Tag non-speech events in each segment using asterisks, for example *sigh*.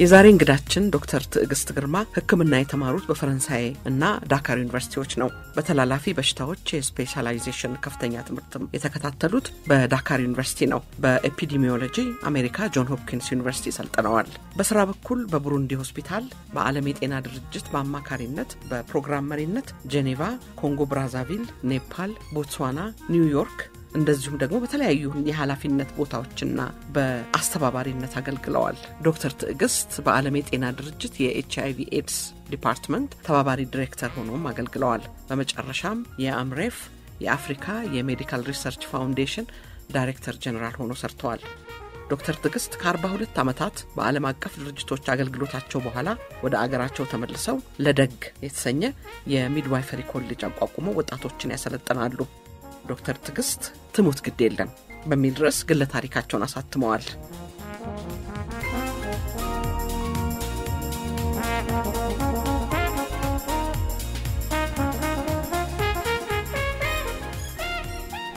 የዛሬ እንግዳችን ዶክተር ትዕግስት ግርማ ሕክምና የተማሩት በፈረንሳይ እና ዳካር ዩኒቨርሲቲዎች ነው። በተላላፊ በሽታዎች የስፔሻላይዜሽን ከፍተኛ ትምህርትም የተከታተሉት በዳካር ዩኒቨርሲቲ ነው። በኤፒዲሚዮሎጂ አሜሪካ ጆን ሆፕኪንስ ዩኒቨርሲቲ ሰልጥነዋል። በስራ በኩል በቡሩንዲ ሆስፒታል በዓለም የጤና ድርጅት በአማካሪነት በፕሮግራም መሪነት ጄኔቫ፣ ኮንጎ ብራዛቪል፣ ኔፓል፣ ቦትስዋና፣ ኒውዮርክ እንደዚሁም ደግሞ በተለያዩ የኃላፊነት ቦታዎችና በአስተባባሪነት አገልግለዋል። ዶክተር ትዕግስት በዓለም የጤና ድርጅት የኤች አይቪ ኤድስ ዲፓርትመንት ተባባሪ ዲሬክተር ሆኖም አገልግለዋል። በመጨረሻም የአምሬፍ የአፍሪካ የሜዲካል ሪሰርች ፋውንዴሽን ዳይሬክተር ጀኔራል ሆኖ ሰርተዋል። ዶክተር ትዕግስት ከ42 ዓመታት በዓለም አቀፍ ድርጅቶች አገልግሎታቸው በኋላ ወደ አገራቸው ተመልሰው ለደግ የተሰኘ የሚድዋይፈሪ ኮሌጅ አቋቁመው ወጣቶችን ያሰለጥናሉ። ዶክተር ትዕግስት ትሙት ግድ የለም በሚል ርዕስ ግለ ታሪካቸውን አሳትመዋል።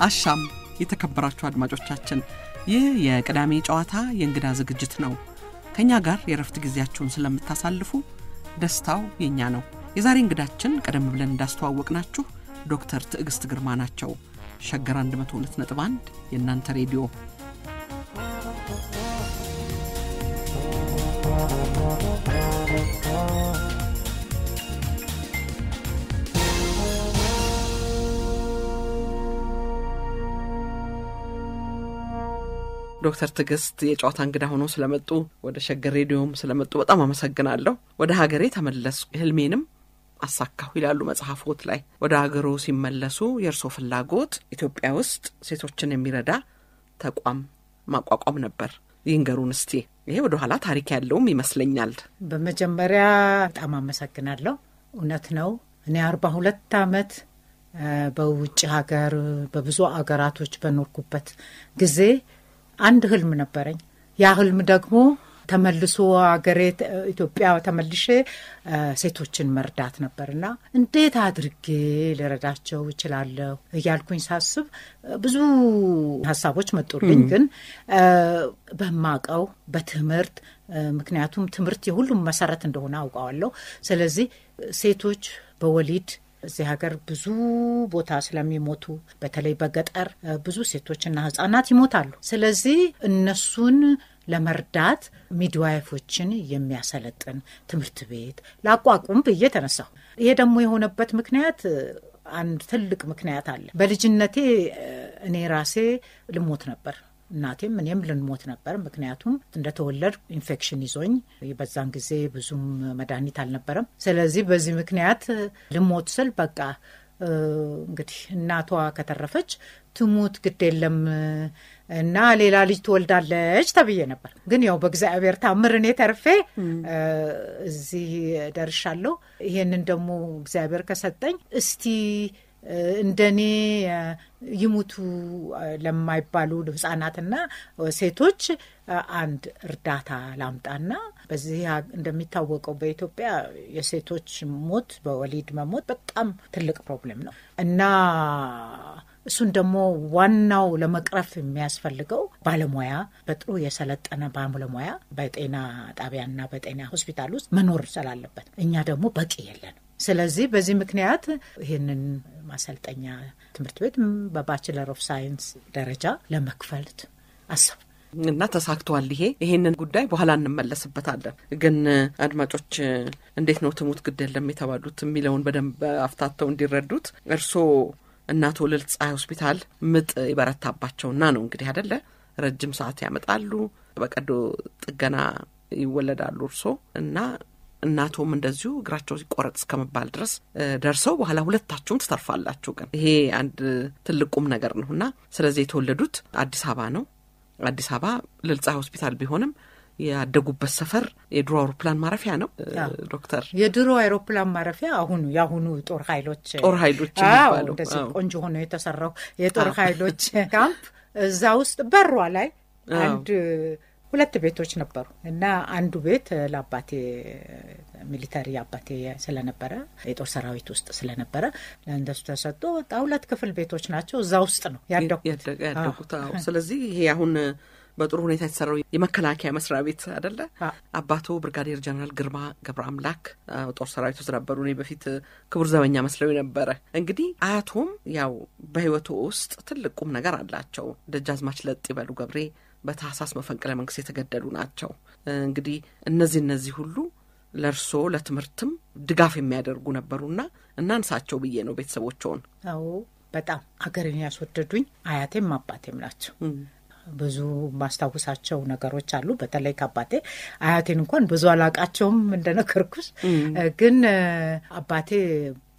አሻም የተከበራችሁ አድማጮቻችን፣ ይህ የቅዳሜ ጨዋታ የእንግዳ ዝግጅት ነው። ከእኛ ጋር የረፍት ጊዜያችሁን ስለምታሳልፉ ደስታው የእኛ ነው። የዛሬ እንግዳችን ቀደም ብለን እንዳስተዋወቅ ናችሁ ዶክተር ትዕግስት ግርማ ናቸው። ሸገር 102.1 የእናንተ ሬዲዮ ዶክተር ትዕግስት የጨዋታ እንግዳ ሆኖ ስለመጡ ወደ ሸገር ሬዲዮም ስለመጡ በጣም አመሰግናለሁ። ወደ ሀገሬ ተመለስኩ። ህልሜንም አሳካሁ ይላሉ መጽሐፎት ላይ። ወደ አገሩ ሲመለሱ የእርሶ ፍላጎት ኢትዮጵያ ውስጥ ሴቶችን የሚረዳ ተቋም ማቋቋም ነበር። ይንገሩን እስቲ። ይሄ ወደኋላ ታሪክ ያለውም ይመስለኛል። በመጀመሪያ በጣም አመሰግናለሁ። እውነት ነው። እኔ አርባ ሁለት ዓመት በውጭ ሀገር በብዙ አገራቶች በኖርኩበት ጊዜ አንድ ህልም ነበረኝ። ያ ህልም ደግሞ ተመልሶ ሀገሬ ኢትዮጵያ ተመልሼ ሴቶችን መርዳት ነበርና እንዴት አድርጌ ልረዳቸው እችላለሁ እያልኩኝ ሳስብ ብዙ ሀሳቦች መጡልኝ። ግን በማቀው በትምህርት ምክንያቱም ትምህርት የሁሉም መሰረት እንደሆነ አውቀዋለሁ። ስለዚህ ሴቶች በወሊድ እዚህ ሀገር ብዙ ቦታ ስለሚሞቱ በተለይ በገጠር ብዙ ሴቶችና ህጻናት ይሞታሉ። ስለዚህ እነሱን ለመርዳት ሚድዋይፎችን የሚያሰለጥን ትምህርት ቤት ላቋቁም ብዬ ተነሳሁ። ይሄ ደግሞ የሆነበት ምክንያት አንድ ትልቅ ምክንያት አለ። በልጅነቴ እኔ ራሴ ልሞት ነበር። እናቴም እኔም ልንሞት ነበር። ምክንያቱም እንደተወለድ ኢንፌክሽን ይዞኝ በዛን ጊዜ ብዙም መድኃኒት አልነበረም። ስለዚህ በዚህ ምክንያት ልሞት ስል በቃ እንግዲህ እናቷ ከተረፈች ትሙት ግድ የለም እና ሌላ ልጅ ትወልዳለች ተብዬ ነበር። ግን ያው በእግዚአብሔር ታምር እኔ ተርፌ እዚህ ደርሻለሁ። ይሄንን ደግሞ እግዚአብሔር ከሰጠኝ እስቲ እንደኔ ይሙቱ ለማይባሉ ህጻናትና ሴቶች አንድ እርዳታ ላምጣና በዚህ እንደሚታወቀው በኢትዮጵያ የሴቶች ሞት በወሊድ መሞት በጣም ትልቅ ፕሮብሌም ነው እና እሱን ደግሞ ዋናው ለመቅረፍ የሚያስፈልገው ባለሙያ በጥሩ የሰለጠነ ባለሙያ በጤና ጣቢያና በጤና ሆስፒታል ውስጥ መኖር ስላለበት እኛ ደግሞ በቂ የለንም። ስለዚህ በዚህ ምክንያት ይህንን ማሰልጠኛ ትምህርት ቤት በባችለር ኦፍ ሳይንስ ደረጃ ለመክፈልት አሰብ እና ተሳክቷል። ይሄ ይሄንን ጉዳይ በኋላ እንመለስበታለን። ግን አድማጮች እንዴት ነው ትሙት ግድ የለም የተባሉት የሚለውን በደንብ አፍታተው እንዲረዱት እርስዎ እና አቶ ፀሐይ ሆስፒታል ምጥ ይበረታባቸውና ነው እንግዲህ አደለ ረጅም ሰዓት ያመጣሉ። በቀዶ ጥገና ይወለዳሉ እርሶ እና እናቶም እንደዚሁ እግራቸው ሲቆረጥ እስከመባል ድረስ ደርሰው በኋላ ሁለታችሁም ትተርፋላችሁ። ግን ይሄ አንድ ትልቅ ቁም ነገር ነው እና ስለዚህ የተወለዱት አዲስ አበባ ነው። አዲስ አበባ ልልጻ ፀሐይ ሆስፒታል ቢሆንም ያደጉበት ሰፈር የድሮ አውሮፕላን ማረፊያ ነው። ዶክተር የድሮ አውሮፕላን ማረፊያ አሁኑ የአሁኑ ጦር ኃይሎች ጦር ኃይሎች የሚባለው እንደዚህ ቆንጆ ሆኖ የተሰራው የጦር ኃይሎች ካምፕ እዛ ውስጥ በሯ ላይ አንድ ሁለት ቤቶች ነበሩ እና አንዱ ቤት ለአባቴ ሚሊተሪ አባቴ ስለነበረ የጦር ሰራዊት ውስጥ ስለነበረ ለእንደሱ ተሰጥቶ ሁለት ክፍል ቤቶች ናቸው። እዛ ውስጥ ነው ያደጉት። ስለዚህ ይሄ አሁን በጥሩ ሁኔታ የተሰራው የመከላከያ መስሪያ ቤት አደለ? አባቶ ብርጋዴር ጀነራል ግርማ ገብረ አምላክ ጦር ሰራዊት ውስጥ ነበሩ። እኔ በፊት ክቡር ዘበኛ መስለው ነበረ። እንግዲህ አያቶም ያው በህይወቱ ውስጥ ትልቅ ቁም ነገር አላቸው። ደጃዝማች ለጥ ይበሉ ገብሬ በታህሳስ መፈንቅለ መንግስት የተገደሉ ናቸው። እንግዲህ እነዚህ እነዚህ ሁሉ ለእርሶ ለትምህርትም ድጋፍ የሚያደርጉ ነበሩና እናንሳቸው ብዬ ነው ቤተሰቦቸውን። አዎ በጣም አገርን ያስወደዱኝ አያቴም አባቴም ናቸው። ብዙ ማስታውሳቸው ነገሮች አሉ። በተለይ ከአባቴ አያቴን እንኳን ብዙ አላቃቸውም እንደነገርኩሽ ግን አባቴ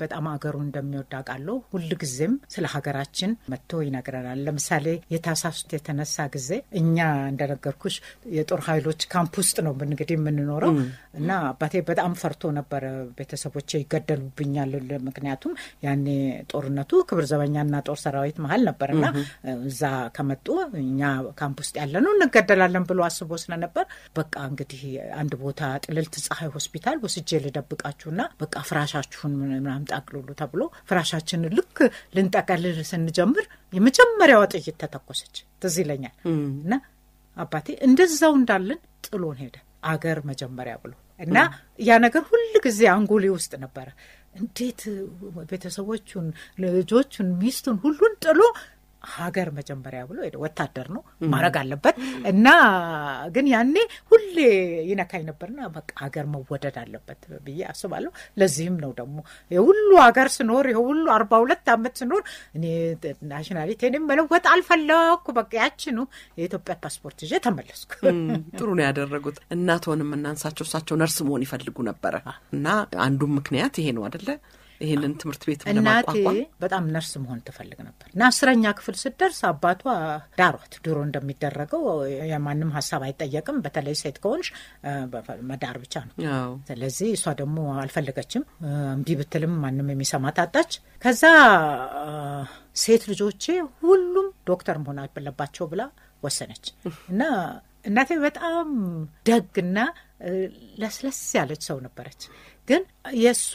በጣም ሀገሩ እንደሚወድ አውቃለሁ። ጊዜም ስለ ሀገራችን መጥቶ ይነግረናል። ለምሳሌ የታሳሱት የተነሳ ጊዜ እኛ እንደነገርኩሽ የጦር ኃይሎች ካምፕ ውስጥ ነው እንግዲህ የምንኖረው እና አባቴ በጣም ፈርቶ ነበረ። ቤተሰቦቼ ይገደሉብኛል። ምክንያቱም ያኔ ጦርነቱ ክብር ዘበኛና ጦር ሰራዊት መሀል ነበር እና እዛ ከመጡ እኛ ካምፕ ውስጥ ያለ እንገደላለን ብሎ አስቦ ስለነበር በቃ እንግዲህ አንድ ቦታ ጥልልት ፀሐይ ሆስፒታል ወስጄ ልደብቃችሁና በቃ ፍራሻችሁን ምናምን እናምጣ አቅልሉ ተብሎ ፍራሻችንን ልክ ልንጠቀልል ስንጀምር የመጀመሪያዋ ጥይት ተተኮሰች። ትዝ ይለኛል። እና አባቴ እንደዛው እንዳለን ጥሎን ሄደ አገር መጀመሪያ ብሎ እና ያ ነገር ሁል ጊዜ አንጎሌ ውስጥ ነበረ። እንዴት ቤተሰቦቹን፣ ልጆቹን፣ ሚስቱን ሁሉን ጥሎ ሀገር መጀመሪያ ብሎ ወታደር ነው ማድረግ አለበት እና ግን ያኔ ሁሌ ይነካኝ ነበርና በቃ ሀገር መወደድ አለበት ብዬ አስባለሁ። ለዚህም ነው ደግሞ የሁሉ ሀገር ስኖር የሁሉ አርባ ሁለት ዓመት ስኖር እኔ መለወጥ አልፈለኩ። በቃ ያችኑ የኢትዮጵያ ፓስፖርት ይዤ ተመለስኩ። ጥሩ ነው ያደረጉት። እናትንም እናንሳቸው እሳቸው ነርስ መሆን ይፈልጉ ነበረ እና አንዱም ምክንያት ይሄ ነው አደለ ይህንን ትምህርት ቤት እናቴ በጣም ነርስ መሆን ትፈልግ ነበር እና አስረኛ ክፍል ስትደርስ አባቷ ዳሯት። ድሮ እንደሚደረገው የማንም ሀሳብ አይጠየቅም። በተለይ ሴት ከሆንሽ መዳር ብቻ ነው። ስለዚህ እሷ ደግሞ አልፈለገችም። እምቢ ብትልም ማንም የሚሰማት አጣች። ከዛ ሴት ልጆቼ ሁሉም ዶክተር መሆን አለባቸው ብላ ወሰነች እና እናቴ በጣም ደግና ለስለስ ያለች ሰው ነበረች። ግን የእሷ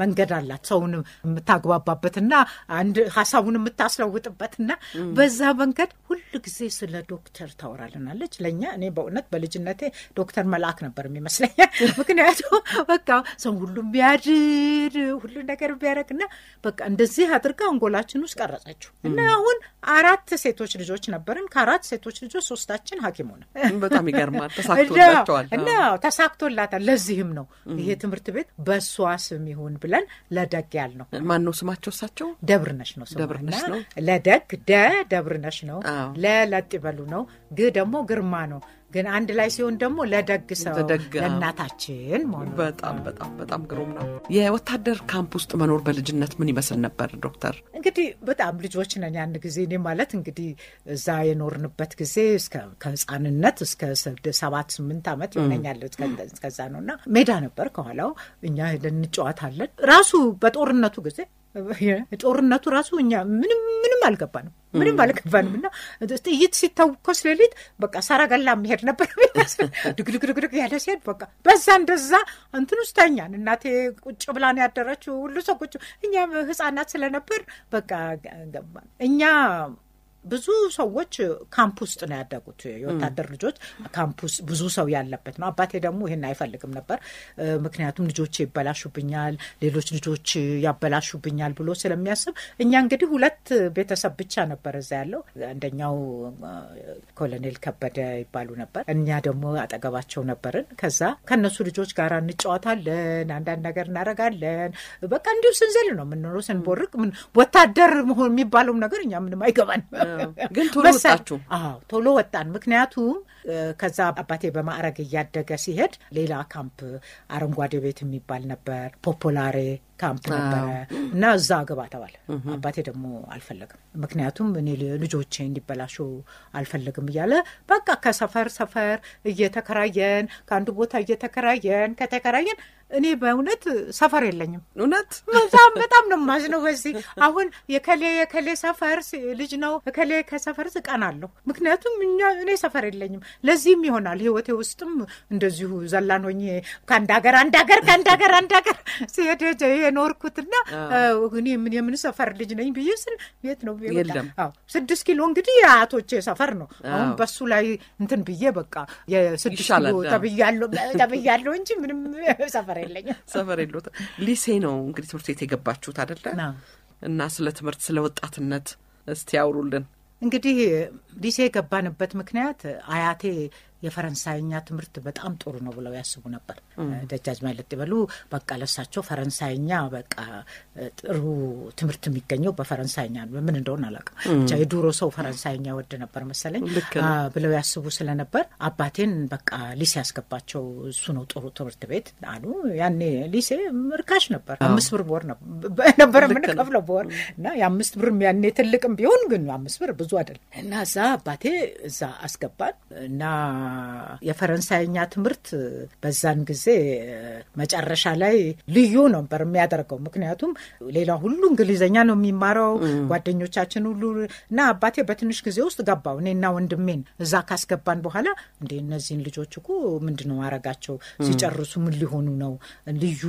መንገድ አላት ሰውን የምታግባባበትና አንድ ሀሳቡን የምታስለውጥበትና በዛ መንገድ ሁል ጊዜ ስለ ዶክተር ታወራልናለች። ለእኛ እኔ በእውነት በልጅነቴ ዶክተር መልአክ ነበር የሚመስለኝ። *laughs* ምክንያቱም በቃ ሰው ሁሉ ቢያድር ሁሉ ነገር ቢያደርግና በቃ እንደዚህ አድርጋ አንጎላችን ውስጥ ቀረጸችው እና አሁን አራት ሴቶች ልጆች ነበርን። ከአራት ሴቶች ልጆች ሶስታችን ሐኪም ሆነ። በጣም ይገርማል። *laughs* ተሳክቶላቸዋል እና ተሳክቶላታል። ለዚህም ነው ይሄ ትምህርት ቤት በእሷ ስም ይሁን ብለን ለደግ ያል ነው። ማን ነው ስማቸው? እሳቸው ደብርነሽ ነው። ደብርነሽ ነው። ለደግ ደ ደብርነሽ ነው። ለለጥ ይበሉ ነው። ግ ደግሞ ግርማ ነው። ግን አንድ ላይ ሲሆን ደግሞ ለደግ ሰው ለእናታችን በጣም በጣም በጣም ግሩም ነው። የወታደር ካምፕ ውስጥ መኖር በልጅነት ምን ይመስል ነበር ዶክተር? እንግዲህ በጣም ልጆች ነን ያን ጊዜ። እኔ ማለት እንግዲህ እዛ የኖርንበት ጊዜ ከህፃንነት እስከ ሰባት ስምንት ዓመት ይሆነኛል እስከዛ ነው እና ሜዳ ነበር ከኋላው እኛ እንጫወታለን ራሱ በጦርነቱ ጊዜ ጦርነቱ ራሱ እኛ ምንም ምንም አልገባንም ምንም አልገባንም እና ጥይት ሲታውኮስ ሌሊት በቃ ሰረገላ መሄድ ነበር ድግድግድግድግ ያለ ሲሄድ በቃ በዛ እንደዛ እንትን ውስጥ እናቴ ቁጭ ብላን ያደረችው ሁሉ ሰው ቁጭ እኛ ህጻናት ስለነበር በቃ እኛ ብዙ ሰዎች ካምፕ ውስጥ ነው ያደጉት። የወታደር ልጆች ካምፕ ውስጥ ብዙ ሰው ያለበት ነው። አባቴ ደግሞ ይህን አይፈልግም ነበር፣ ምክንያቱም ልጆች ይበላሹብኛል፣ ሌሎች ልጆች ያበላሹብኛል ብሎ ስለሚያስብ እኛ እንግዲህ ሁለት ቤተሰብ ብቻ ነበር እዛ ያለው። አንደኛው ኮሎኔል ከበደ ይባሉ ነበር፣ እኛ ደግሞ አጠገባቸው ነበርን። ከዛ ከነሱ ልጆች ጋር እንጫወታለን፣ አንዳንድ ነገር እናረጋለን። በቃ እንዲሁ ስንዘል ነው የምንኖረው፣ ስንቦርቅ። ወታደር የሚባለውም ነገር እኛ ምንም አይገባን ግን ቶሎ ወጣችሁ? አዎ ቶሎ ወጣን። ምክንያቱም ከዛ አባቴ በማዕረግ እያደገ ሲሄድ ሌላ ካምፕ አረንጓዴ ቤት የሚባል ነበር፣ ፖፖላሬ ካምፕ ነበረ እና እዛ ግባ ተባለ። አባቴ ደግሞ አልፈለግም፣ ምክንያቱም እኔ ልጆቼ እንዲበላሹ አልፈለግም እያለ በቃ ከሰፈር ሰፈር እየተከራየን ከአንዱ ቦታ እየተከራየን ከተከራየን እኔ በእውነት ሰፈር የለኝም። እውነት በጣም በጣም ነው የማዝነው። በዚህ አሁን የከሌ የከሌ ሰፈር ልጅ ነው ከሌ ከሰፈር እቀናለሁ። ምክንያቱም እኔ ሰፈር የለኝም። ለዚህም ይሆናል ህይወቴ ውስጥም እንደዚሁ ዘላን ሆኜ ከአንድ ሀገር አንድ ሀገር ከአንድ ሀገር አንድ ሀገር ሲሄድ የኖርኩትና እኔ ምን የምን ሰፈር ልጅ ነኝ ብዬ ስል ቤት ነው ስድስት ኪሎ እንግዲህ የአያቶቼ ሰፈር ነው። አሁን በሱ ላይ እንትን ብዬ በቃ የስድስት ኪሎ ተብያለሁ እንጂ ምንም ሰፈር የለኝም። *laughs* ሰፈር የለ ሊሴ ነው እንግዲህ ትምህርት ቤት የገባችሁት አደለ? እና ስለ ትምህርት ስለ ወጣትነት እስቲ ያውሩልን። እንግዲህ ሊሴ የገባንበት ምክንያት አያቴ የፈረንሳይኛ ትምህርት በጣም ጥሩ ነው ብለው ያስቡ ነበር ደጃዝማች ይበሉ በቃ ለሳቸው ፈረንሳይኛ በቃ ጥሩ ትምህርት የሚገኘው በፈረንሳይኛ ምን እንደሆነ አላውቅም፣ ብቻ የዱሮ ሰው ፈረንሳይኛ ወድ ነበር መሰለኝ ብለው ያስቡ ስለነበር አባቴን በቃ ሊሴ ያስገባቸው እሱ ነው ጥሩ ትምህርት ቤት አሉ። ያኔ ሊሴ ርካሽ ነበር፣ አምስት ብር በወር ነበር የምንከፍለው በወር እና የአምስት ብር ያኔ ትልቅም ቢሆን ግን አምስት ብር ብዙ አይደለም እና እዛ አባቴ እዛ አስገባን እና የፈረንሳይኛ ትምህርት በዛን ጊዜ መጨረሻ ላይ ልዩ ነበር የሚያደርገው። ምክንያቱም ሌላ ሁሉ እንግሊዝኛ ነው የሚማረው ጓደኞቻችን ሁሉ እና አባቴ በትንሽ ጊዜ ውስጥ ገባው። እኔና ወንድሜን እዛ ካስገባን በኋላ እንደ እነዚህን ልጆች እኮ ምንድን ነው አረጋቸው ሲጨርሱ ምን ሊሆኑ ነው ልዩ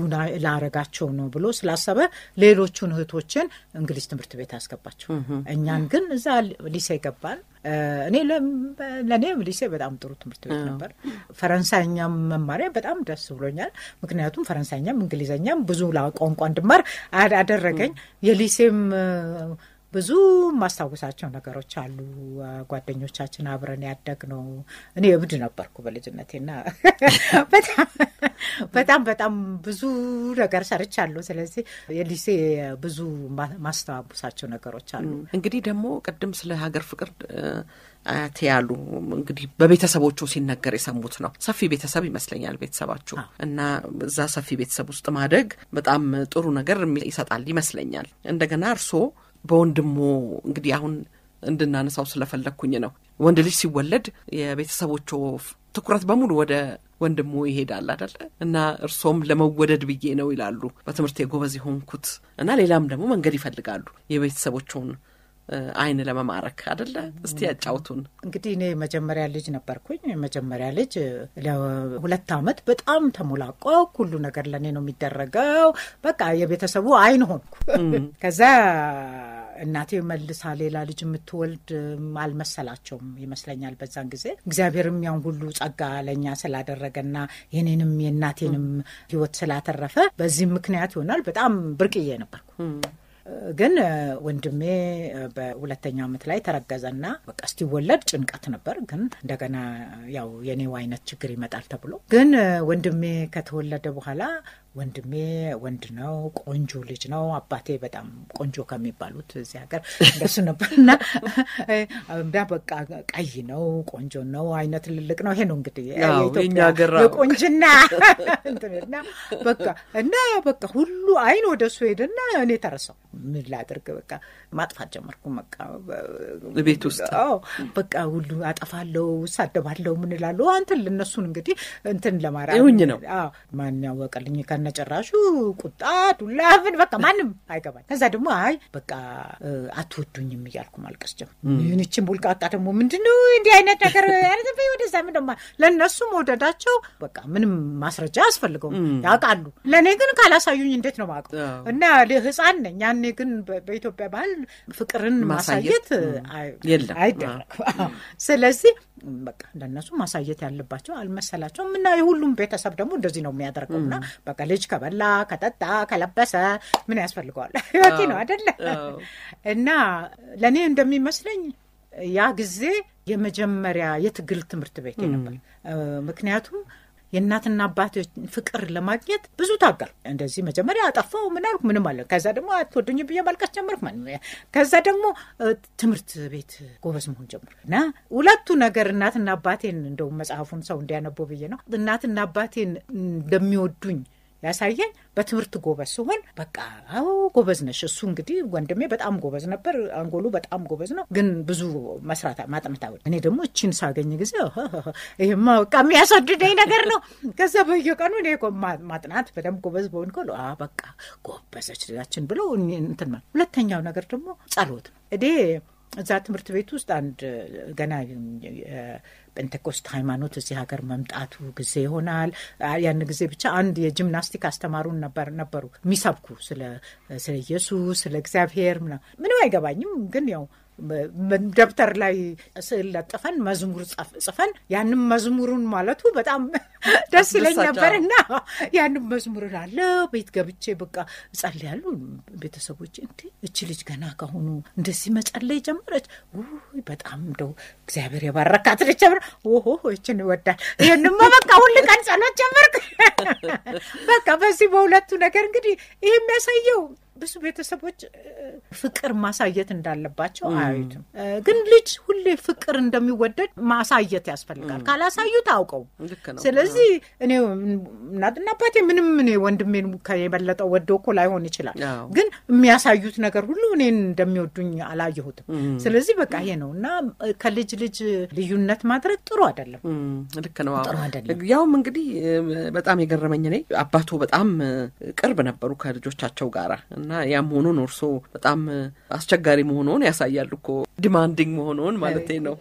ላረጋቸው ነው ብሎ ስላሰበ ሌሎቹን እህቶችን እንግሊዝ ትምህርት ቤት አስገባቸው። እኛን ግን እዛ ሊሴ ገባን። እኔ ለእኔ ሊሴ በጣም ጥሩ ትምህርት ቤት ነበር። ፈረንሳይኛም መማሪያ በጣም ደስ ብሎኛል። ምክንያቱም ፈረንሳይኛም እንግሊዘኛም ብዙ ቋንቋ እንድማር አደረገኝ። የሊሴም ብዙ ማስታወሳቸው ነገሮች አሉ። ጓደኞቻችን አብረን ያደግ ነው እኔ እብድ ነበርኩ በልጅነቴና *laughs* በጣም በጣም በጣም ብዙ ነገር ሰርቻለሁ። ስለዚህ የሊሴ ብዙ ማስታወሳቸው ነገሮች አሉ። እንግዲህ ደግሞ ቅድም ስለ ሀገር ፍቅር አያቴ ያሉ እንግዲህ በቤተሰቦቹ ሲነገር የሰሙት ነው። ሰፊ ቤተሰብ ይመስለኛል ቤተሰባችሁ እና እዛ ሰፊ ቤተሰብ ውስጥ ማደግ በጣም ጥሩ ነገር ይሰጣል ይመስለኛል። እንደገና እርስዎ በወንድሙ እንግዲህ አሁን እንድናነሳው ስለፈለግኩኝ ነው። ወንድ ልጅ ሲወለድ የቤተሰቦቹ ትኩረት በሙሉ ወደ ወንድሙ ይሄዳል አደለ? እና እርሶም ለመወደድ ብዬ ነው ይላሉ፣ በትምህርት የጎበዝ የሆንኩት እና ሌላም ደግሞ መንገድ ይፈልጋሉ የቤተሰቦቹን አይን ለመማረክ አደለ? እስቲ ያጫውቱን። እንግዲህ እኔ የመጀመሪያ ልጅ ነበርኩኝ። የመጀመሪያ ልጅ ለሁለት አመት በጣም ተሞላቆ ሁሉ ነገር ለእኔ ነው የሚደረገው። በቃ የቤተሰቡ አይን ሆንኩ። ከዛ እናቴ መልሳ ሌላ ልጅ የምትወልድ አልመሰላቸውም ይመስለኛል በዛን ጊዜ። እግዚአብሔርም ያን ሁሉ ጸጋ ለእኛ ስላደረገና የኔንም የእናቴንም ህይወት ስላተረፈ በዚህም ምክንያት ይሆናል በጣም ብርቅዬ ነበርኩ። ግን ወንድሜ በሁለተኛው ዓመት ላይ ተረገዘና በቃ እስቲወለድ ጭንቀት ነበር። ግን እንደገና ያው የኔው አይነት ችግር ይመጣል ተብሎ ግን ወንድሜ ከተወለደ በኋላ ወንድሜ ወንድ ነው፣ ቆንጆ ልጅ ነው። አባቴ በጣም ቆንጆ ከሚባሉት እዚህ ሀገር እንደሱ ነበርና እና በቃ ቀይ ነው፣ ቆንጆ ነው፣ አይነ ትልልቅ ነው። ይሄ ነው እንግዲህ የቆንጅና *laughs* እና በቃ እና በቃ ሁሉ አይን ወደ እሱ ሄደና እኔ ተረሳው። ምን ላድርግ? በቃ ማጥፋት ጀመርኩ። በቃ ቤት ውስጥ በቃ ሁሉ አጠፋለው፣ እሳደባለሁ፣ ምን እላለሁ። አንተን እነሱን እንግዲህ እንትን ለማራ ነው ማን ያወቀልኝ ከ ከነጭራሹ ቁጣ፣ ዱላ፣ ምን በቃ ማንም አይገባኝ። ከዛ ደግሞ አይ በቃ አትወዱኝም እያልኩ ማልቀስ ጀመርኩ። ይህንችን ቡልቃቃ ደግሞ ምንድነው እንዲህ አይነት ነገር *laughs* አይነት ወደዛ ምን ደማ ለእነሱ መውደዳቸው በቃ ምንም ማስረጃ አስፈልገው ያውቃሉ። ለእኔ ግን ካላሳዩኝ እንዴት ነው ማውቀው? እና ህፃን ነኝ ያኔ ግን በኢትዮጵያ ባህል ፍቅርን ማሳየት አይደረግም። ስለዚህ በቃ ለእነሱ ማሳየት ያለባቸው አልመሰላቸውም። እና የሁሉም ቤተሰብ ደግሞ እንደዚህ ነው የሚያደርገው የሚያደርገውና በቃ ልጅ ከበላ ከጠጣ ከለበሰ ምን ያስፈልገዋል? *laughs* ህይወቴ ነው አደለ? እና ለእኔ እንደሚመስለኝ ያ ጊዜ የመጀመሪያ የትግል ትምህርት ቤት ነበር። ምክንያቱም የእናትና አባት ፍቅር ለማግኘት ብዙ ታጋል። እንደዚህ መጀመሪያ አጠፋው ምን አልኩ ምንም አለ። ከዛ ደግሞ አትወዱኝ ብዬ ማልቀስ ጀመርኩ። ከዛ ደግሞ ትምህርት ቤት ጎበዝ መሆን ጀምር እና ሁለቱ ነገር እናትና አባቴን እንደውም መጽሐፉን ሰው እንዲያነበው ብዬ ነው እናትና አባቴን እንደሚወዱኝ ያሳየኝ በትምህርት ጎበዝ ሲሆን በቃ አዎ ጎበዝ ነሽ። እሱ እንግዲህ ወንድሜ በጣም ጎበዝ ነበር፣ አንጎሉ በጣም ጎበዝ ነው፣ ግን ብዙ መስራት ማጥናት አወደ። እኔ ደግሞ እቺን ሳገኝ ጊዜ ይህማ በቃ የሚያስወድደኝ ነገር ነው። ከዛ በየቀኑ እኔ ማጥናት በደንብ ጎበዝ በሆን ከሉ በቃ ጎበዘች ያችን ብለው እንትን። ሁለተኛው ነገር ደግሞ ጸሎት ነው እዴ እዛ ትምህርት ቤት ውስጥ አንድ ገና ጴንቴኮስት ሃይማኖት እዚህ ሀገር መምጣቱ ጊዜ ይሆናል። ያን ጊዜ ብቻ አንድ የጂምናስቲክ አስተማሩን ነበር ነበሩ የሚሰብኩ ስለ ኢየሱስ ስለ እግዚአብሔር ምንም አይገባኝም ግን ያው ደብተር ላይ ስዕል ለጥፈን መዝሙር ጽፈን ያንም መዝሙሩን ማለቱ በጣም *laughs* ደስ ይለኝ ነበር እና ያንም መዝሙርን አለ ቤት ገብቼ በቃ እጸልያለሁ። ቤተሰቦች እንዲ እች ልጅ ገና ከሆኑ እንደዚህ መጸለይ ጀመረች። ውይ በጣም እንደው እግዚአብሔር የባረካት ልጅ ጀምር ሆ እችን ይወዳል። ይህንማ በቃ ሁል ቀን ጸሎት ጀመርክ። *laughs* በቃ በዚህ በሁለቱ ነገር እንግዲህ ይህ የሚያሳየው ብዙ ቤተሰቦች ፍቅር ማሳየት እንዳለባቸው አያዩትም። ግን ልጅ ሁሌ ፍቅር እንደሚወደድ ማሳየት ያስፈልጋል። ካላሳዩት አውቀው። ስለዚህ እኔ እናትና አባቴ ምንም እኔ ወንድሜን የበለጠው ወዶ እኮ ላይሆን ይችላል። ግን የሚያሳዩት ነገር ሁሉ እኔን እንደሚወዱኝ አላየሁትም። ስለዚህ በቃ ይሄ ነው እና ከልጅ ልጅ ልዩነት ማድረግ ጥሩ አይደለም። ልክ ነው፣ ጥሩ አይደለም። ያውም እንግዲህ በጣም የገረመኝ እኔ አባቱ በጣም ቅርብ ነበሩ ከልጆቻቸው ጋራ እና ያም ሆኖ ኖርሶ በጣም አስቸጋሪ መሆኑን ያሳያል እኮ ዲማንዲንግ መሆኑን ማለት ነው።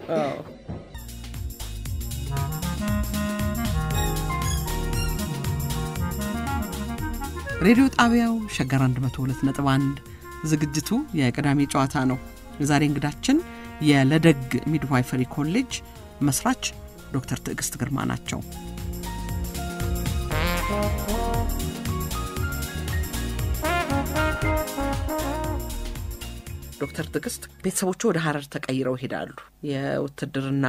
ሬዲዮ ጣቢያው ሸገር 1 ዝግጅቱ የቅዳሜ ጨዋታ ነው። የዛሬ እንግዳችን የለደግ ሚድዋይፈሪ ኮሌጅ መስራች ዶክተር ትዕግስት ግርማ ናቸው። ዶክተር ትዕግስት ቤተሰቦቹ ወደ ሀረር ተቀይረው ይሄዳሉ። የውትድርና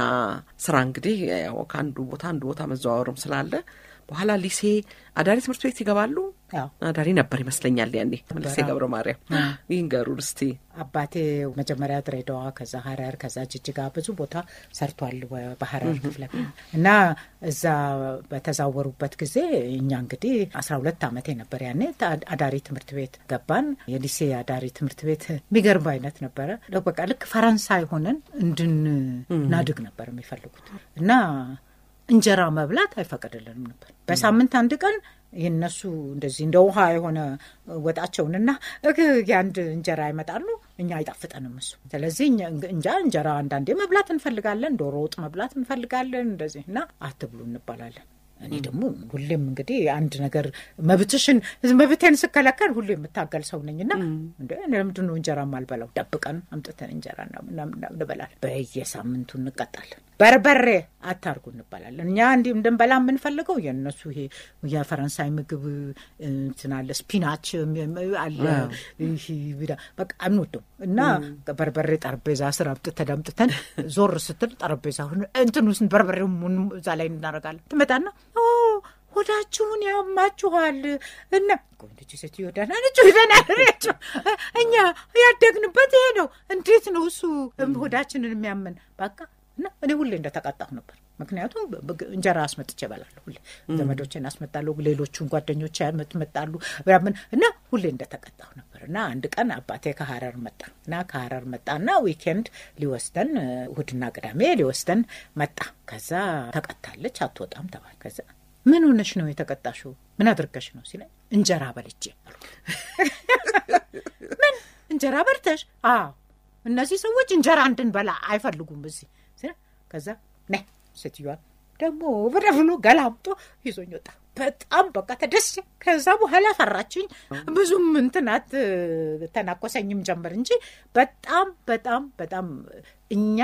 ስራ እንግዲህ ያው ከአንዱ ቦታ አንዱ ቦታ መዘዋወርም ስላለ በኋላ ሊሴ አዳሪ ትምህርት ቤት ይገባሉ። አዳሪ ነበር ይመስለኛል ያኔ መለስ ገብረ ማርያም። ይንገሩን እስቲ። አባቴ መጀመሪያ ድሬዳዋ፣ ከዛ ሀረር ከዛ ጅጅጋ ብዙ ቦታ ሰርቷል በሐረር ክፍለ እና እዛ በተዛወሩበት ጊዜ እኛ እንግዲህ አስራ ሁለት ዓመቴ ነበር ያኔ አዳሪ ትምህርት ቤት ገባን። የሊሴ አዳሪ ትምህርት ቤት የሚገርም አይነት ነበረ። በቃ ልክ ፈረንሳይ ሆነን እንድናድግ ነበር የሚፈልጉት እና እንጀራ መብላት አይፈቀድልንም ነበር። በሳምንት አንድ ቀን የነሱ እንደዚህ እንደ ውሃ የሆነ ወጣቸውንና አንድ እንጀራ ይመጣሉ፣ እኛ አይጣፍጠንም እሱ። ስለዚህ እንጃ እንጀራ አንዳንዴ መብላት እንፈልጋለን፣ ዶሮ ወጥ መብላት እንፈልጋለን፣ እንደዚህ እና አትብሉ እንባላለን። እኔ ደግሞ ሁሌም እንግዲህ አንድ ነገር መብትሽን መብቴን ስከለከል ሁሌ የምታገል ሰው ነኝና እንደ ለምንድን ነው እንጀራ ማልበላው? ደብቀን አምጥተን እንጀራ እንበላለን። በየሳምንቱ እንቀጣለን። በርበሬ አታርጉ እንባላለን። እኛ እንዲህ እንድንበላ የምንፈልገው የእነሱ ይሄ የፈረንሳይ ምግብ እንትን አለ፣ ስፒናች አለ፣ በቃ አንወደው እና በርበሬ ጠረጴዛ ስር አምጥተን አምጥተን ዞር ስትል ጠረጴዛ እንትን ውስጥ በርበሬ ሙን እዛ ላይ እናደርጋለን። ትመጣና ሆዳችሁን ያማችኋል እና ቆንጆች ሴት ደህና ንጩ ደህና ናቸው። እኛ ያደግንበት ይሄ ነው። እንዴት ነው እሱ ሆዳችንን የሚያምን? በቃ እና እኔ ሁሌ እንደተቃጣሁ ነበር። ምክንያቱም እንጀራ አስመጥቼ እበላለሁ። ሁሌ ዘመዶቼን አስመጣለሁ፣ ሌሎቹን ጓደኞች ያመጣሉ ምናምን እና ሁሌ እንደተቀጣሁ ነበር እና አንድ ቀን አባቴ ከሀረር መጣ እና ከሀረር መጣ እና ዊኬንድ ሊወስደን እሁድና ቅዳሜ ሊወስደን መጣ። ከዛ ተቀጣለች፣ አትወጣም ተባለ። ከዛ ምን ሆነሽ ነው የተቀጣሽው? ምን አድርገሽ ነው ሲለኝ እንጀራ በልቼ ምን እንጀራ በልተሽ? አዎ እነዚህ ሰዎች እንጀራ እንድንበላ አይፈልጉም እዚህ ከዛ ነይ ሴትዮዋ ደግሞ በደፍኖ ገላምጦ ይዞኝ ወጣ። በጣም በቃ ተደስ ከዛ በኋላ ፈራችኝ። ብዙም እንትናት ተናኮሰኝም ጀምር እንጂ በጣም በጣም በጣም እኛ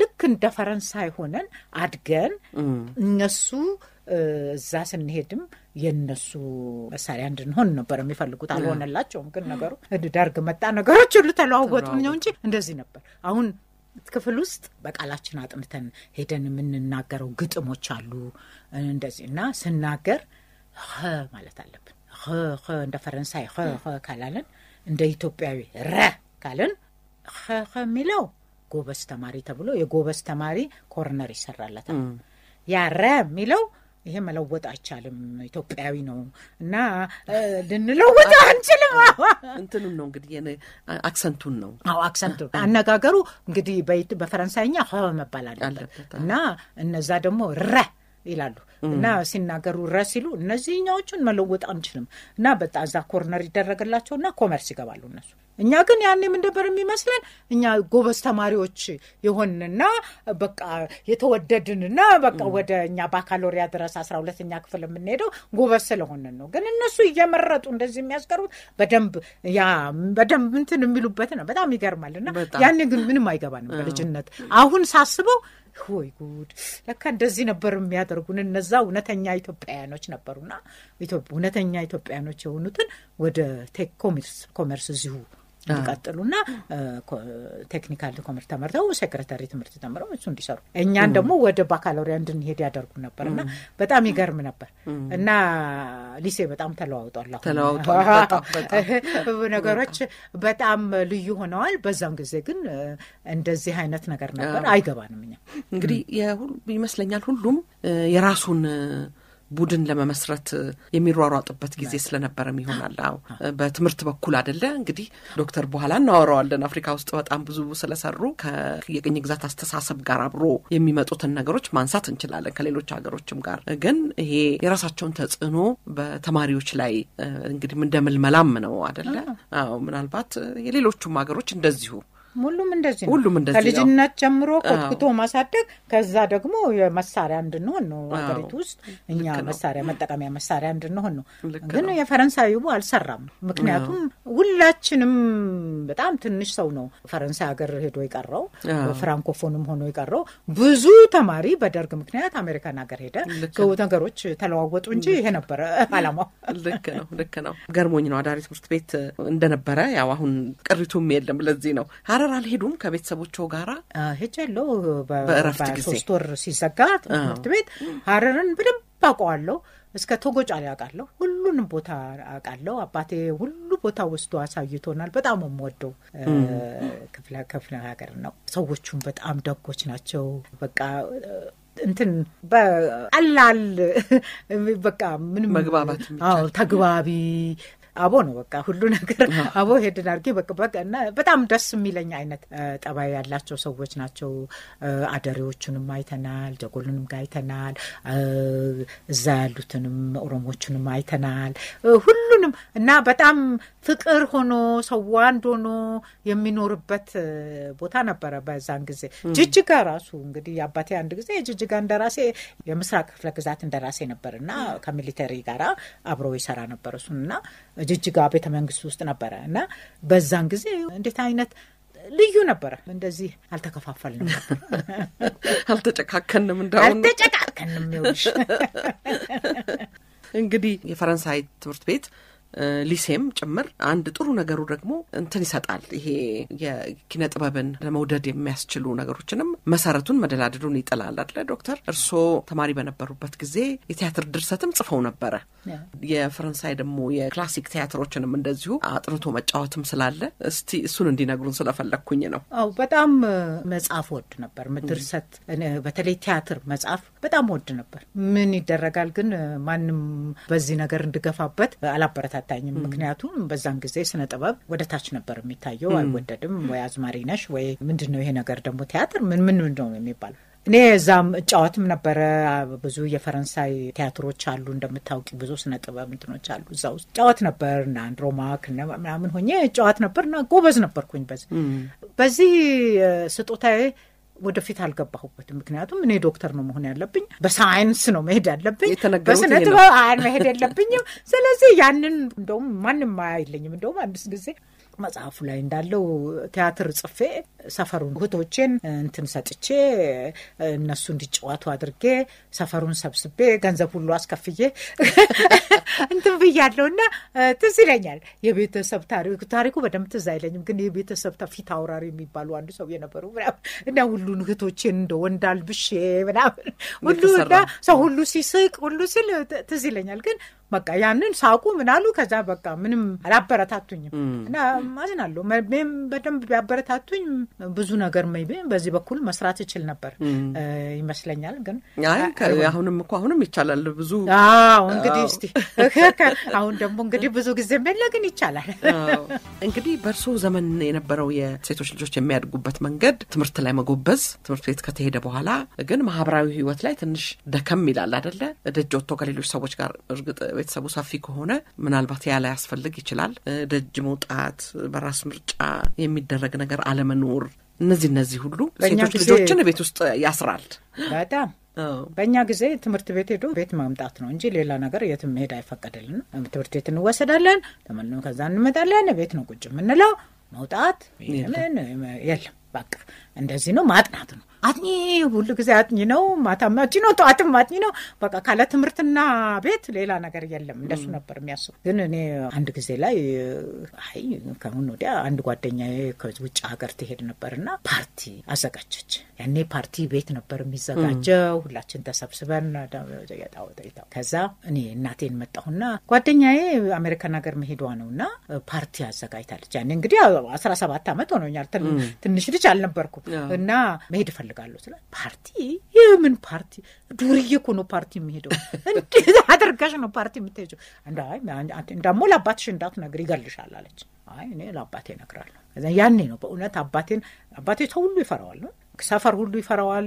ልክ እንደ ፈረንሳይ ሆነን አድገን እነሱ እዛ ስንሄድም የእነሱ መሳሪያ እንድንሆን ነበር የሚፈልጉት። አልሆነላቸውም። ግን ነገሩ ዳርግ መጣ፣ ነገሮች ሁሉ ተለዋወጡ ነው እንጂ እንደዚህ ነበር አሁን ክፍል ውስጥ በቃላችን አጥንተን ሄደን የምንናገረው ግጥሞች አሉ። እንደዚህ እና ስናገር ማለት አለብን። እንደ ፈረንሳይ ካላለን እንደ ኢትዮጵያዊ ረ ካለን የሚለው ጎበዝ ተማሪ ተብሎ የጎበዝ ተማሪ ኮርነር ይሰራለታል። ያ ረ የሚለው ይሄ መለወጥ አይቻልም፣ ኢትዮጵያዊ ነው እና ልንለውጥ አንችልም። *laughs* እንትንም ነው እንግዲህ አክሰንቱን ነው። አዎ አክሰንቱ፣ አነጋገሩ እንግዲህ በፈረንሳይኛ ሀ መባል አለበት እና እነዛ ደግሞ ረ ይላሉ እና ሲናገሩ ረ ሲሉ እነዚህኛዎቹን መለወጥ አንችልም እና በጣ እዛ ኮርነር ይደረግላቸው እና ኮመርስ ይገባሉ እነሱ እኛ ግን ያኔ ምን የሚመስለን? እኛ ጎበዝ ተማሪዎች የሆንና በቃ የተወደድንና በቃ ወደ እኛ ባካሎሪያ ድረስ አስራ ሁለተኛ ክፍል የምንሄደው ጎበዝ ስለሆንን ነው። ግን እነሱ እየመረጡ እንደዚህ የሚያስቀሩት በደንብ ያ በደንብ እንትን የሚሉበት ነው። በጣም ይገርማል። እና ያኔ ግን ምንም አይገባንም በልጅነት አሁን ሳስበው ወይ ጉድ! ለካ እንደዚህ ነበር የሚያደርጉን። እነዛ እውነተኛ ኢትዮጵያውያኖች ነበሩና እውነተኛ ኢትዮጵያውያኖች የሆኑትን ወደ ቴክ ኮሜርስ እዚሁ እንዲቀጥሉ ቴክኒካል ኮምርስ ተመርተው ሴክሬታሪ ትምህርት ተምረው እሱ እንዲሰሩ እኛን ደግሞ ወደ ባካሎሪያ እንድንሄድ ያደርጉ ነበር እና በጣም ይገርም ነበር እና ሊሴ በጣም ተለዋውጧል። *laughs* ነገሮች በጣም ልዩ ሆነዋል። በዛን ጊዜ ግን እንደዚህ አይነት ነገር ነበር አይገባንም። እኛ እንግዲህ ይመስለኛል ሁሉም የራሱን ቡድን ለመመስረት የሚሯሯጥበት ጊዜ ስለነበረም ይሆናል። አዎ በትምህርት በኩል አደለ እንግዲህ ዶክተር በኋላ እናወረዋለን አፍሪካ ውስጥ በጣም ብዙ ስለሰሩ ከየቅኝ ግዛት አስተሳሰብ ጋር አብሮ የሚመጡትን ነገሮች ማንሳት እንችላለን ከሌሎች ሀገሮችም ጋር ግን ይሄ የራሳቸውን ተጽዕኖ በተማሪዎች ላይ እንግዲህ ምልመላም ነው አደለ? አዎ ምናልባት የሌሎቹም ሀገሮች እንደዚሁ ሁሉም እንደዚህ ነው። ሁሉም እንደዚህ ከልጅነት ጀምሮ ኮትኩቶ ማሳደግ፣ ከዛ ደግሞ የመሳሪያ እንድንሆን ነው ሀገሪቱ ውስጥ እኛ መሳሪያ መጠቀሚያ መሳሪያ እንድንሆን ነው። ግን የፈረንሳዩ አልሰራም። ምክንያቱም ሁላችንም በጣም ትንሽ ሰው ነው ፈረንሳይ ሀገር ሄዶ የቀረው ፍራንኮፎንም ሆኖ የቀረው ብዙ ተማሪ በደርግ ምክንያት አሜሪካን ሀገር ሄደ። ነገሮች ተለዋወጡ እንጂ ይሄ ነበረ አላማው። ልክ ነው፣ ልክ ነው። ገርሞኝ ነው አዳሪ ትምህርት ቤት እንደነበረ ያው አሁን ቅሪቱም የለም። ለዚህ ነው ሀረር ሀረር አልሄዱም ከቤተሰቦቹ ጋር ሄጃለሁ። በእረፍት ጊዜ ወር ሲዘጋ ትምህርት ቤት ሀረርን በደንብ አውቀዋለሁ። እስከ ቶጎጫሌ አውቃለሁ። ሁሉንም ቦታ አውቃለሁ። አባቴ ሁሉ ቦታ ወስዶ አሳይቶናል። በጣም የምወደው ክፍለ ሀገር ነው። ሰዎቹም በጣም ደጎች ናቸው። በቃ እንትን በቀላል በቃ ምንም መግባባት ተግባቢ አቦ ነው በቃ ሁሉ ነገር አቦ ሄድን አድርጌ በቃ እና በጣም ደስ የሚለኝ አይነት ጠባይ ያላቸው ሰዎች ናቸው። አደሬዎቹንም አይተናል፣ ጀጎሉንም አይተናል፣ እዛ ያሉትንም ኦሮሞቹንም አይተናል። ሁሉንም እና በጣም ፍቅር ሆኖ ሰው አንድ ሆኖ የሚኖርበት ቦታ ነበረ። በዛን ጊዜ ጅጅጋ ራሱ እንግዲህ አባቴ አንድ ጊዜ የጅጅጋ እንደራሴ የምስራቅ ክፍለ ግዛት እንደራሴ ነበር እና ከሚሊተሪ ጋራ አብሮ ይሰራ ነበር እሱን እና ጅጅጋ ቤተ መንግስት ውስጥ ነበረ እና በዛን ጊዜ እንዴት አይነት ልዩ ነበረ። እንደዚህ አልተከፋፈልንም ነበር፣ አልተጨካከንም፣ እንዳ አልተጨካከንም። ይኸውልሽ *laughs* እንግዲህ የፈረንሳይ ትምህርት ቤት ሊሴም ጭምር አንድ ጥሩ ነገሩ ደግሞ እንትን ይሰጣል። ይሄ የኪነ ጥበብን ለመውደድ የሚያስችሉ ነገሮችንም መሰረቱን መደላድዱን ይጥላል አለ ዶክተር። እርስዎ ተማሪ በነበሩበት ጊዜ የቲያትር ድርሰትም ጽፈው ነበረ። የፈረንሳይ ደግሞ የክላሲክ ቲያትሮችንም እንደዚሁ አጥንቶ መጫወትም ስላለ እስቲ እሱን እንዲነግሩን ስለፈለግኩኝ ነው። አው በጣም መጽሐፍ ወድ ነበር። ድርሰት በተለይ ቲያትር መጽሐፍ በጣም ወድ ነበር። ምን ይደረጋል ግን ማንም በዚህ ነገር እንድገፋበት አላበረታ አልተፈታታኝም። ምክንያቱም በዛን ጊዜ ስነ ጥበብ ወደ ታች ነበር የሚታየው፣ አይወደድም። ወይ አዝማሪ ነሽ ወይ ምንድን ነው ይሄ ነገር ደግሞ ቲያትር ምን ምን ምንድን ነው የሚባለው። እኔ እዛም እጫወትም ነበረ። ብዙ የፈረንሳይ ቲያትሮች አሉ እንደምታውቂ፣ ብዙ ስነ ጥበብ እንትኖች አሉ። እዛ ውስጥ እጫወት ነበር እና አንድሮማክ ምናምን ሆኜ እጫወት ነበር እና ጎበዝ ነበርኩኝ በዚህ በዚህ ስጦታዬ ወደፊት አልገባሁበትም። ምክንያቱም እኔ ዶክተር ነው መሆን ያለብኝ፣ በሳይንስ ነው መሄድ ያለብኝ፣ በስነ ጥበብ መሄድ የለብኝም። ስለዚህ ያንን እንደውም ማንም አይለኝም። እንደውም አንድስ ጊዜ መጽሐፉ ላይ እንዳለው ቲያትር ጽፌ ሰፈሩን እህቶቼን እንትን ሰጥቼ እነሱ እንዲጫወቱ አድርጌ ሰፈሩን ሰብስቤ ገንዘብ ሁሉ አስከፍዬ *laughs* እንትን ብያለሁ እና ትዝ ይለኛል። የቤተሰብ ታሪኩ ታሪኩ በደንብ ትዝ አይለኝም፣ ግን የቤተሰብ ፊት አውራሪ የሚባሉ አንዱ ሰው የነበሩ እና ሁሉን እህቶቼን እንደ ወንድ አልብሼ ምናምን ሁሉ ሰው ሁሉ ሲስቅ ሁሉ ስል ትዝ ይለኛል ግን በቃ ያንን ሳቁ ምናሉ ከዛ በቃ ምንም አላበረታቱኝም እና ም በደንብ ቢያበረታቱኝ ብዙ ነገር መይ በዚህ በኩል መስራት ይችል ነበር ይመስለኛል። ግን አሁንም እኮ አሁንም ይቻላል ብዙ አዎ እንግዲህ እስቲ *laughs* አሁን ደግሞ እንግዲህ ብዙ ጊዜ የለ ግን ይቻላል። እንግዲህ በእርሶ ዘመን የነበረው የሴቶች ልጆች የሚያድጉበት መንገድ ትምህርት ላይ መጎበዝ፣ ትምህርት ቤት ከተሄደ በኋላ ግን ማህበራዊ ህይወት ላይ ትንሽ ደከም ይላል አደለ? ደጅ ወጥቶ ከሌሎች ሰዎች ጋር እርግጥ ቤተሰቡ ሰፊ ከሆነ ምናልባት ያ ያስፈልግ ይችላል። ደጅ መውጣት፣ በራስ ምርጫ የሚደረግ ነገር አለመኖር፣ እነዚህ እነዚህ ሁሉ ሴቶች ልጆችን ቤት ውስጥ ያስራል በጣም በእኛ ጊዜ ትምህርት ቤት ሄዶ ቤት ማምጣት ነው እንጂ ሌላ ነገር የትም መሄድ አይፈቀድልን። ትምህርት ቤት እንወሰዳለን፣ ከዛ እንመጣለን። ቤት ነው ቁጭ የምንለው። መውጣት ምን የለም። በቃ እንደዚህ ነው። ማጥናት ነው። አጥኚ ሁሉ ጊዜ አጥኚ ነው። ማታም አጥኚ ነው። ጠዋትም አጥኚ ነው። በቃ ካለ ትምህርትና ቤት ሌላ ነገር የለም። እንደሱ ነበር የሚያስቡ። ግን እኔ አንድ ጊዜ ላይ አይ ከሁን ወዲያ አንድ ጓደኛ ውጭ ሀገር ትሄድ ነበርና ፓርቲ አዘጋጀች። ያኔ ፓርቲ ቤት ነበር የሚዘጋጀው። ሁላችን ተሰብስበን ከዛ እኔ እናቴን መጣሁና ጓደኛዬ አሜሪካን ሀገር መሄዷ ነውና ፓርቲ አዘጋጅታለች። ያኔ እንግዲህ አስራ ሰባት ዓመት ሆኖኛል። ትንሽ ልጅ አልነበርኩም እና መሄድ እፈልጋለሁ ስላ ፓርቲ የምን ፓርቲ ዱርዬ እኮ ነው ፓርቲ የሚሄደው። እንዴት አድርጋሽ ነው ፓርቲ የምትሄጂው? እንዳሞ ለአባትሽ እንዳትነግሪ ይገልሻል አለች። አይ እኔ ለአባቴ እነግራለሁ። ያኔ ነው በእውነት አባቴን አባቴ ሰው ሁሉ ይፈራዋል ነው ሰፈር ሁሉ ይፈራዋል።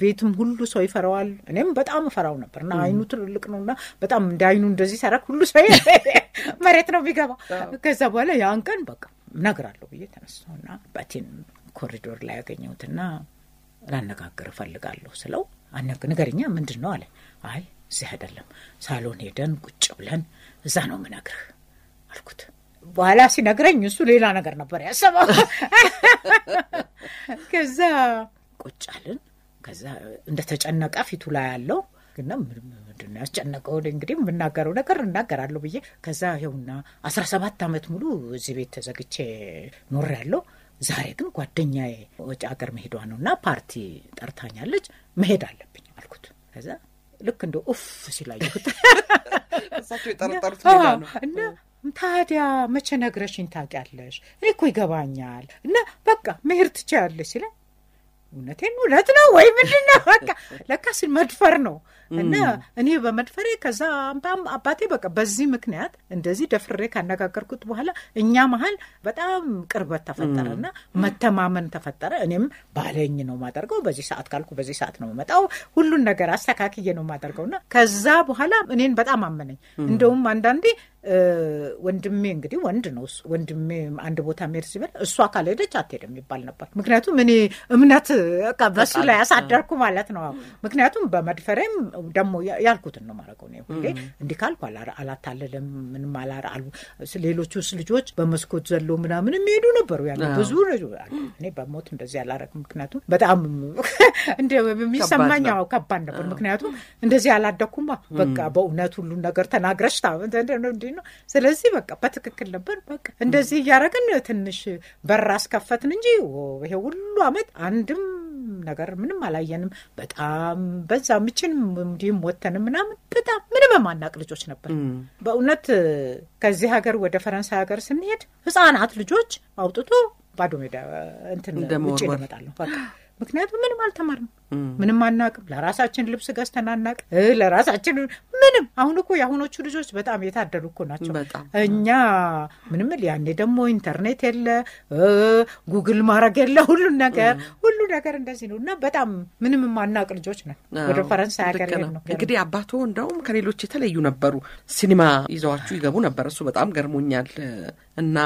ቤትም ሁሉ ሰው ይፈራዋል። እኔም በጣም እፈራው ነበር እና አይኑ ትልልቅ ነው እና በጣም እንደ አይኑ እንደዚህ ሰረክ ሁሉ ሰው *laughs* መሬት ነው የሚገባ። ከዛ በኋላ ያን ቀን በቃ ነግራለሁ ብዬ ተነሳሁና አባቴን ኮሪዶር ላይ ያገኘሁትና ላነጋግር እፈልጋለሁ ስለው ንገርኛ ምንድን ነው አለ። አይ እዚህ አይደለም፣ ሳሎን ሄደን ቁጭ ብለን እዛ ነው ምነግርህ አልኩት። በኋላ ሲነግረኝ እሱ ሌላ ነገር ነበር ያሰበው። *laughs* ከዛ ቁጭ አልን። ከዛ እንደተጨነቀ ፊቱ ላይ ያለው ግና ያስጨነቀው? እንግዲህ የምናገረው ነገር እናገራለሁ ብዬ ከዛ ይኸውና አስራ ሰባት ዓመት ሙሉ እዚህ ቤት ተዘግቼ ኖር ያለው ዛሬ ግን ጓደኛዬ ወጪ ሀገር መሄዷ ነው እና ፓርቲ ጠርታኛለች መሄድ አለብኝ አልኩት። ከዛ ልክ እንደ ኡፍ ሲላየሁት *laughs* እና ታዲያ መቼ ነግረሽኝ ታውቂያለሽ? እኔ እኮ ይገባኛል እና በቃ መሄድ ትችያለሽ ሲለኝ እውነቴን ውለት ነው ወይ ምንድን ነው? በቃ ሲል መድፈር ነው እና እኔ በመድፈሬ ከዛ አባቴ በቃ በዚህ ምክንያት እንደዚህ ደፍሬ ካነጋገርኩት በኋላ እኛ መሀል በጣም ቅርበት ተፈጠረና መተማመን ተፈጠረ። እኔም ባለኝ ነው ማደርገው፣ በዚህ ሰዓት ካልኩ በዚህ ሰዓት ነው መጣው፣ ሁሉን ነገር አስተካክዬ ነው ማደርገውና ከዛ በኋላ እኔን በጣም አመነኝ። እንደውም አንዳንዴ ወንድሜ እንግዲህ ወንድ ነው ወንድሜ አንድ ቦታ መሄድ ሲበል እሷ ካልሄደች አትሄድም ይባል ነበር። ምክንያቱም እኔ እምነት በሱ ላይ ያሳደርኩ ማለት ነው። ምክንያቱም በመድፈሬም ደግሞ ያልኩትን ነው ማድረገው ነው ሁሌ እንዲህ ካልኩ አላታለለም ምንም አላር አሉ። ሌሎቹስ ልጆች በመስኮት ዘሎ ምናምን የሚሄዱ ነበሩ ያ ብዙ እኔ በሞት እንደዚህ አላረግም። ምክንያቱም በጣም *laughs* የሚሰማኝ ከባድ ነበር። ምክንያቱም እንደዚህ አላደግኩማ በቃ በእውነት ሁሉን ነገር ተናግረሽ እያስረዱኝ ነው። ስለዚህ በቃ በትክክል ነበር። በቃ እንደዚህ እያደረግን ትንሽ በር አስከፈትን እንጂ ይሄ ሁሉ አመት አንድም ነገር ምንም አላየንም። በጣም በዛ ምችን እንዲህም ወተንም ምናምን በጣም ምንም የማናቅ ልጆች ነበር በእውነት ከዚህ ሀገር ወደ ፈረንሳይ ሀገር ስንሄድ ህጻናት ልጆች አውጥቶ ባዶ ሜዳ እንትን ውጭ ይመጣሉ በቃ ምክንያቱም ምንም አልተማርም ምንም አናቅም። ለራሳችን ልብስ ገዝተን አናቅ፣ ለራሳችን ምንም። አሁን እኮ የአሁኖቹ ልጆች በጣም የታደሉ እኮ ናቸው። እኛ ምንም። ያኔ ደግሞ ኢንተርኔት የለ፣ ጉግል ማድረግ የለ፣ ሁሉ ነገር ሁሉ ነገር እንደዚህ ነው እና በጣም ምንም የማናቅ ልጆች ነን። ወደ ፈረንሳይ ሀገር ነው እንግዲህ አባቶ እንደውም ከሌሎች የተለዩ ነበሩ። ሲኒማ ይዘዋችሁ ይገቡ ነበር። እሱ በጣም ገርሞኛል። እና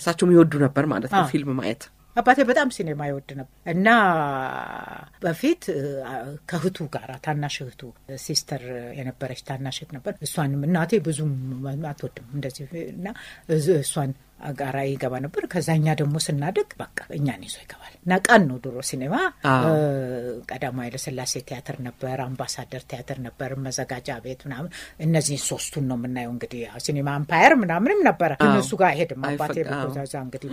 የሳቸውም የሚወዱ ነበር ማለት ነው ፊልም ማየት አባቴ በጣም ሲኔማ ይወድ ነበር እና በፊት ከእህቱ ጋር ታናሽ እህቱ ሲስተር የነበረች ታናሽ እህት ነበር። እሷንም እናቴ ብዙም አትወድም እንደዚህ እና እሷን ጋራ ይገባ ነበር። ከዛኛ ደግሞ ስናድግ በቃ እኛን ይዞ ይገባል። ነቀን ነው ድሮ ሲኔማ ቀዳማዊ ኃይለሥላሴ ቲያትር ነበር፣ አምባሳደር ቲያትር ነበር፣ መዘጋጃ ቤት ምናምን። እነዚህን ሶስቱን ነው የምናየው። እንግዲህ ሲኔማ አምፓየር ምናምንም ነበረ፣ እነሱ ጋር አይሄድም አባቴ።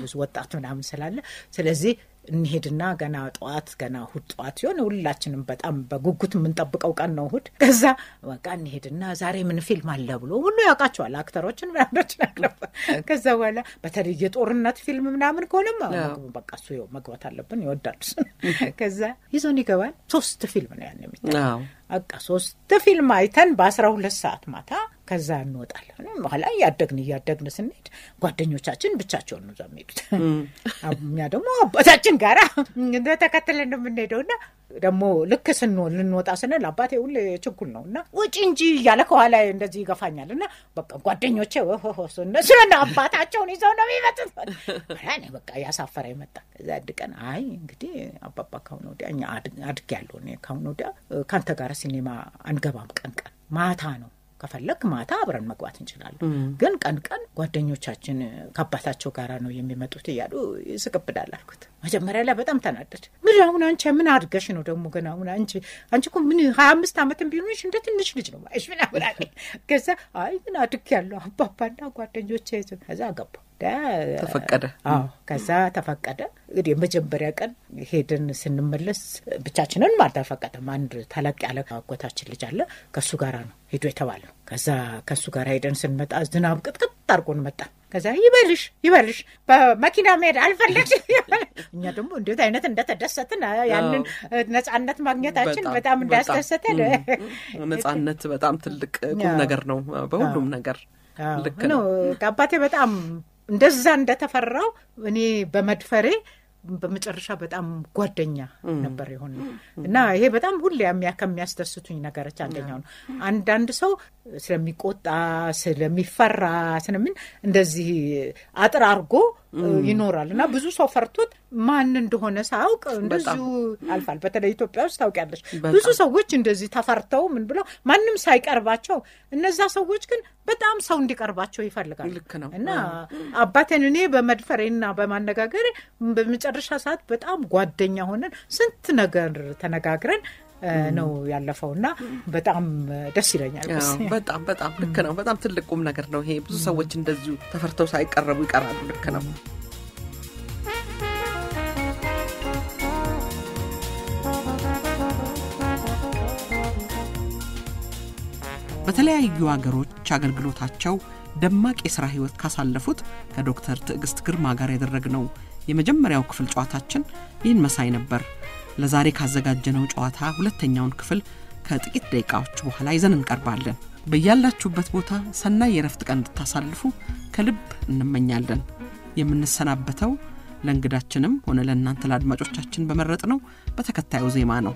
ብዙ ወጣት ምናምን ስላለ ስለዚህ እንሄድና ገና ጠዋት ገና እሁድ ጠዋት ሲሆን ሁላችንም በጣም በጉጉት የምንጠብቀው ቀን ነው እሁድ። ከዛ በቃ እንሄድና ዛሬ ምን ፊልም አለ ብሎ ሁሉ ያውቃቸዋል አክተሮችን ምናምኖችን አለበ ከዛ በኋላ በተለይ የጦርነት ፊልም ምናምን ከሆነም በቃ እሱ መግባት አለብን ይወዳሉ። *laughs* ከዛ ይዞን ይገባል። ሶስት ፊልም ነው ያን የሚታ በቃ ሶስት ፊልም አይተን በአስራ ሁለት ሰዓት ማታ ከዛ እንወጣለን። በኋላ እያደግን እያደግን ስንሄድ ጓደኞቻችን ብቻቸውን ነው እዛ የሚሄዱት። እኛ ደግሞ አባታችን ጋራ ተከትለን ነው የምንሄደው እና ደግሞ ልክ ልንወጣ ስንል አባቴ ሁ ችኩል ነው እና ውጪ እንጂ እያለ ከኋላ እንደዚህ ይገፋኛል እና በቃ ጓደኞቼ እነሱ አባታቸውን ይዘው ነው የሚመጡት። በቃ ያሳፈረ ይመጣ እዛ ድቀን አይ እንግዲህ አባባ ካሁን ወዲያ እኛ አድግ ያለውን ካሁን ወዲያ ከአንተ ጋር ሲኔማ አንገባም፣ ቀን ቀን ማታ ነው ከፈለግ ማታ አብረን መግባት እንችላለን። ግን ቀን ቀን ጓደኞቻችን ከአባታቸው ጋራ ነው የሚመጡት እያሉ ይስቅብዳል አልኩት። መጀመሪያ ላይ በጣም ተናደድ። ምን አሁን አንቺ ምን አድገሽ ነው ደግሞ ገና አሁን አንቺ አንቺ እኮ ምን ሀያ አምስት ዓመትም ቢሆንሽ እንደ ትንሽ ልጅ ነው ማለሽ ምናምን አለ። ከዛ አይ ምን አድግ ያለው አባባና ጓደኞቼ ይዘን ከዛ ገባ ተፈቀደ። አዎ ከዛ ተፈቀደ። እንግዲህ የመጀመሪያ ቀን ሄድን። ስንመለስ ብቻችንን ማለት አንድ ተለቅ ያለ አጎታችን ልጅ አለ ከእሱ ጋራ ነው ሄዶ የተባለ ነው ከዛ ከእሱ ጋር ሄደን ስንመጣ ዝናብ ቅጥቅጥ አርጎን መጣ። ከዛ ይበልሽ ይበልሽ በመኪና መሄድ አልፈለግሽ። *laughs* እኛ ደግሞ እንዴት አይነት እንደተደሰትን ያንን ነጻነት ማግኘታችን በጣም እንዳስደሰተ *laughs* ነጻነት በጣም ትልቅ ቁም ነገር ነው። በሁሉም ነገር ልክ ነው። አባቴ በጣም እንደዛ እንደተፈራው እኔ በመድፈሬ በመጨረሻ በጣም ጓደኛ ነበር የሆነ እና ይሄ በጣም ሁሌ ከሚያስደስቱኝ ነገሮች አንደኛው ነው። አንዳንድ ሰው ስለሚቆጣ ስለሚፈራ ስለምን እንደዚህ አጥር አድርጎ ይኖራል እና ብዙ ሰው ፈርቶት ማን እንደሆነ ሳያውቅ እንደዚሁ አልፋል። በተለይ ኢትዮጵያ ውስጥ ታውቂያለሽ፣ ብዙ ሰዎች እንደዚህ ተፈርተው ምን ብለው ማንም ሳይቀርባቸው፣ እነዛ ሰዎች ግን በጣም ሰው እንዲቀርባቸው ይፈልጋል። ልክ ነው እና አባቴን እኔ በመድፈሬና በማነጋገሬ በመጨረሻ ሰዓት በጣም ጓደኛ ሆነን ስንት ነገር ተነጋግረን ነው ያለፈው እና በጣም ደስ ይለኛል። በጣም በጣም ልክ ነው። በጣም ትልቅ ቁም ነገር ነው ይሄ። ብዙ ሰዎች እንደዚሁ ተፈርተው ሳይቀረቡ ይቀራሉ። ልክ ነው። በተለያዩ አገሮች አገልግሎታቸው ደማቅ የሥራ ሕይወት ካሳለፉት ከዶክተር ትዕግሥት ግርማ ጋር ያደረግነው የመጀመሪያው ክፍል ጨዋታችን ይህን መሳይ ነበር። ለዛሬ ካዘጋጀነው ጨዋታ ሁለተኛውን ክፍል ከጥቂት ደቂቃዎች በኋላ ይዘን እንቀርባለን። በያላችሁበት ቦታ ሰናይ የረፍት ቀን እንድታሳልፉ ከልብ እንመኛለን። የምንሰናበተው ለእንግዳችንም ሆነ ለእናንተ ለአድማጮቻችን በመረጥ ነው በተከታዩ ዜማ ነው።